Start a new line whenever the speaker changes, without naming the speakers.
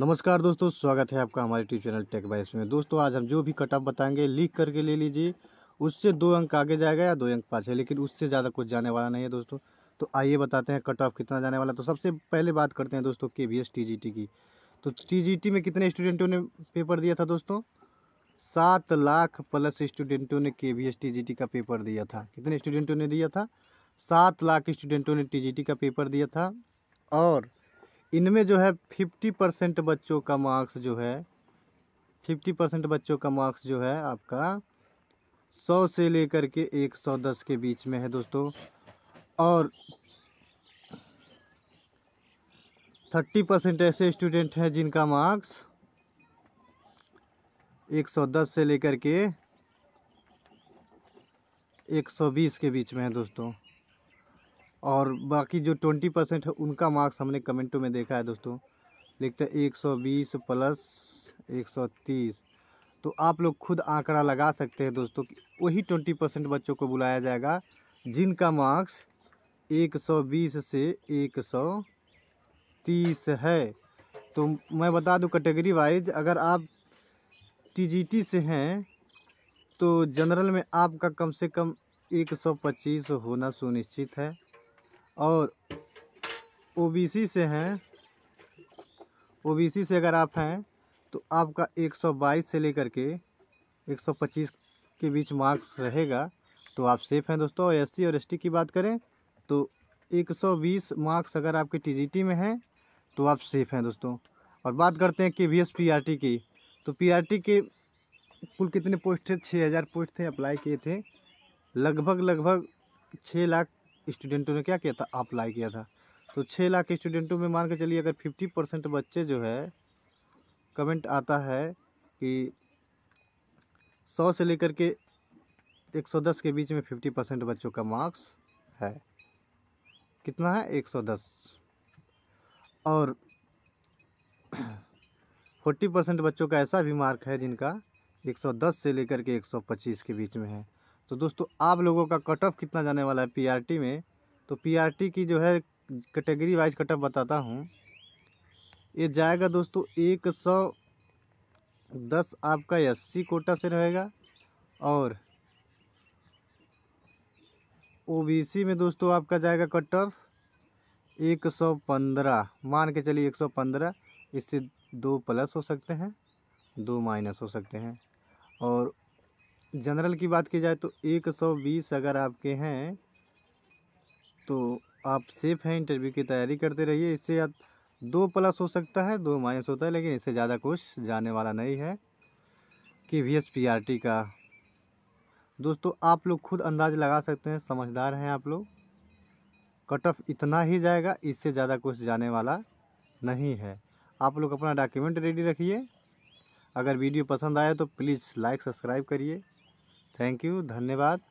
नमस्कार दोस्तों स्वागत है आपका हमारे यूट्यूब चैनल टेक बाइस में दोस्तों आज हम जो भी कट ऑफ बताएंगे लिख करके ले लीजिए उससे दो अंक आगे जाएगा या दो अंक पाछे लेकिन उससे ज़्यादा कुछ जाने वाला नहीं है दोस्तों तो आइए बताते हैं कट ऑफ कितना जाने वाला तो सबसे पहले बात करते हैं दोस्तों के बी की तो टी में कितने स्टूडेंटों ने पेपर दिया था दोस्तों सात लाख प्लस स्टूडेंटों ने के बी का पेपर दिया था कितने स्टूडेंटों ने दिया था सात लाख स्टूडेंटों ने टी का पेपर दिया था और इनमें जो है फिफ्टी परसेंट बच्चों का मार्क्स जो है फिफ्टी परसेंट बच्चों का मार्क्स जो है आपका सौ से लेकर के एक सौ दस के बीच में है दोस्तों और थर्टी परसेंट ऐसे स्टूडेंट हैं जिनका मार्क्स एक सौ दस से लेकर के एक सौ बीस के बीच में है दोस्तों और बाकी जो ट्वेंटी परसेंट है उनका मार्क्स हमने कमेंटों में देखा है दोस्तों लिखते हैं एक सौ बीस प्लस एक सौ तीस तो आप लोग खुद आंकड़ा लगा सकते हैं दोस्तों कि वही ट्वेंटी परसेंट बच्चों को बुलाया जाएगा जिनका मार्क्स एक सौ बीस से एक सौ तीस है तो मैं बता दूं कैटेगरी वाइज अगर आप टी से हैं तो जनरल में आपका कम से कम पच्चीस होना सुनिश्चित है और ओबीसी से हैं ओबीसी से अगर आप हैं तो आपका 122 से लेकर के 125 के बीच मार्क्स रहेगा तो आप सेफ़ हैं दोस्तों और एससी और एसटी की बात करें तो 120 मार्क्स अगर आपके टीजीटी में हैं तो आप सेफ़ हैं दोस्तों और बात करते हैं के वी एस पीआरटी की तो पीआरटी के कुल कितने पोस्ट थे छः हज़ार पोस्ट थे अप्लाई किए थे लगभग लगभग छः लाख स्टूडेंटों ने क्या किया था अप्लाई किया था तो छः लाख स्टूडेंटों में मान के चलिए अगर फिफ्टी परसेंट बच्चे जो है कमेंट आता है कि सौ से लेकर के एक सौ दस के बीच में फिफ्टी परसेंट बच्चों का मार्क्स है कितना है एक सौ दस और फोर्टी परसेंट बच्चों का ऐसा भी मार्क है जिनका एक सौ दस से लेकर के एक सौ पच्चीस के बीच में है तो दोस्तों आप लोगों का कट ऑफ कितना जाने वाला है पीआरटी में तो पीआरटी की जो है कैटेगरी वाइज कट ऑफ बताता हूँ ये जाएगा दोस्तों एक सौ दस आपका एससी कोटा से रहेगा और ओबीसी में दोस्तों आपका जाएगा कट ऑफ एक सौ पंद्रह मान के चलिए एक सौ पंद्रह इससे दो प्लस हो सकते हैं दो माइनस हो सकते हैं और जनरल की बात की जाए तो 120 अगर आपके हैं तो आप सेफ़ हैं इंटरव्यू की तैयारी करते रहिए इससे आप दो प्लस हो सकता है दो माइनस होता है लेकिन इससे ज़्यादा कुछ जाने वाला नहीं है कि V S P R T का दोस्तों आप लोग खुद अंदाज लगा सकते हैं समझदार हैं आप लोग कट ऑफ इतना ही जाएगा इससे ज़्यादा कुछ जाने वाला नहीं है आप लोग अपना डॉक्यूमेंट रेडी रखिए अगर वीडियो पसंद आया तो प्लीज़ लाइक सब्सक्राइब करिए थैंक यू धन्यवाद